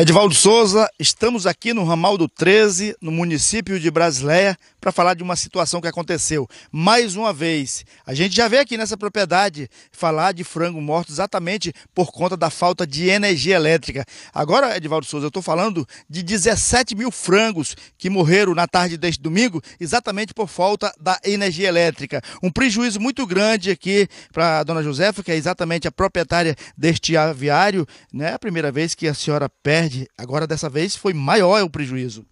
Edvaldo Souza, estamos aqui no ramal do 13, no município de Brasileia, para falar de uma situação que aconteceu. Mais uma vez, a gente já veio aqui nessa propriedade falar de frango morto exatamente por conta da falta de energia elétrica. Agora, Edvaldo Souza, eu estou falando de 17 mil frangos que morreram na tarde deste domingo exatamente por falta da energia elétrica. Um prejuízo muito grande aqui para a dona Josefa, que é exatamente a proprietária deste aviário. Não é a primeira vez que a senhora perde Agora, dessa vez, foi maior o prejuízo.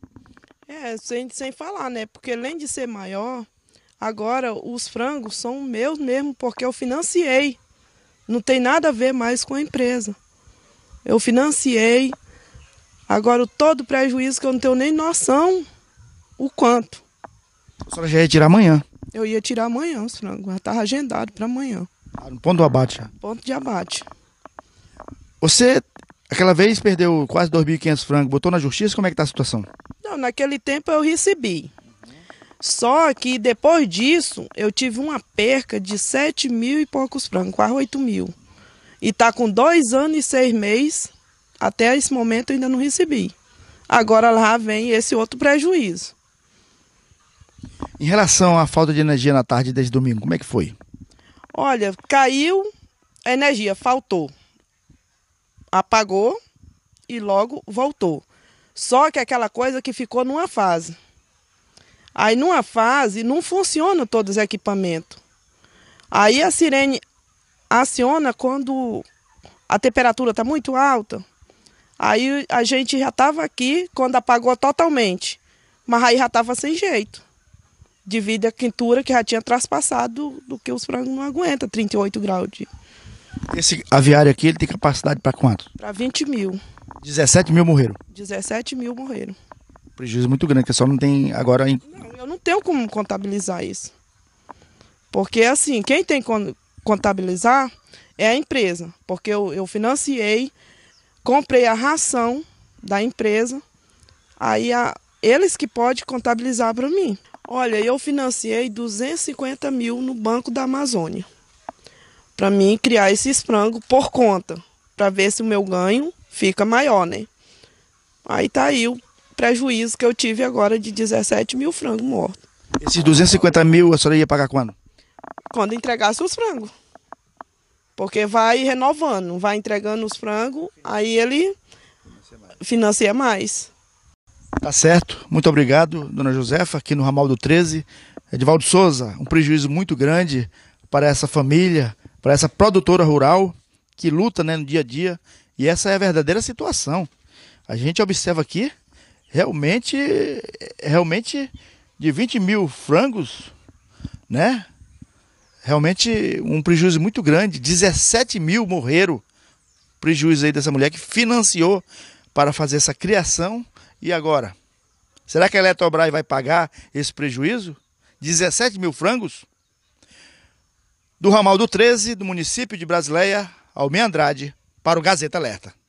É, sem, sem falar, né? Porque além de ser maior, agora os frangos são meus mesmo, porque eu financiei. Não tem nada a ver mais com a empresa. Eu financiei. Agora, o todo prejuízo que eu não tenho nem noção o quanto. A senhora já ia tirar amanhã? Eu ia tirar amanhã os frangos. Já estava agendado para amanhã. Ah, no ponto do abate já? Ponto de abate. Você Aquela vez perdeu quase 2.500 francos, botou na justiça, como é que tá a situação? Não, naquele tempo eu recebi. Só que depois disso, eu tive uma perca de 7 mil e poucos francos, quase 8 mil. E tá com dois anos e seis meses, até esse momento eu ainda não recebi. Agora lá vem esse outro prejuízo. Em relação à falta de energia na tarde desde domingo, como é que foi? Olha, caiu, a energia faltou apagou e logo voltou. Só que aquela coisa que ficou numa fase. Aí numa fase não funciona todos os equipamentos. Aí a sirene aciona quando a temperatura está muito alta. Aí a gente já estava aqui quando apagou totalmente. Mas aí já estava sem jeito. Devido à quintura que já tinha traspassado do que os frangos não aguentam, 38 graus de, esse aviário aqui, ele tem capacidade para quanto? Para 20 mil. 17 mil morreram? 17 mil morreram. Prejuízo muito grande, que só não tem agora... Não, eu não tenho como contabilizar isso. Porque, assim, quem tem que contabilizar é a empresa. Porque eu, eu financiei, comprei a ração da empresa, aí a, eles que podem contabilizar para mim. Olha, eu financiei 250 mil no Banco da Amazônia para mim criar esses frangos por conta, para ver se o meu ganho fica maior, né? Aí tá aí o prejuízo que eu tive agora de 17 mil frangos mortos. Esses 250 mil a senhora ia pagar quando? Quando entregasse os frangos. Porque vai renovando, vai entregando os frangos, aí ele financia mais. Tá certo. Muito obrigado, dona Josefa, aqui no Ramal do 13. Edvaldo Souza, um prejuízo muito grande para essa família, para essa produtora rural que luta né, no dia a dia. E essa é a verdadeira situação. A gente observa aqui, realmente, realmente de 20 mil frangos, né? Realmente um prejuízo muito grande. 17 mil morreram. Prejuízo aí dessa mulher que financiou para fazer essa criação. E agora? Será que a Eletrobras vai pagar esse prejuízo? 17 mil frangos? do ramal do 13 do município de Brasileia, Almeida Andrade, para o Gazeta Alerta.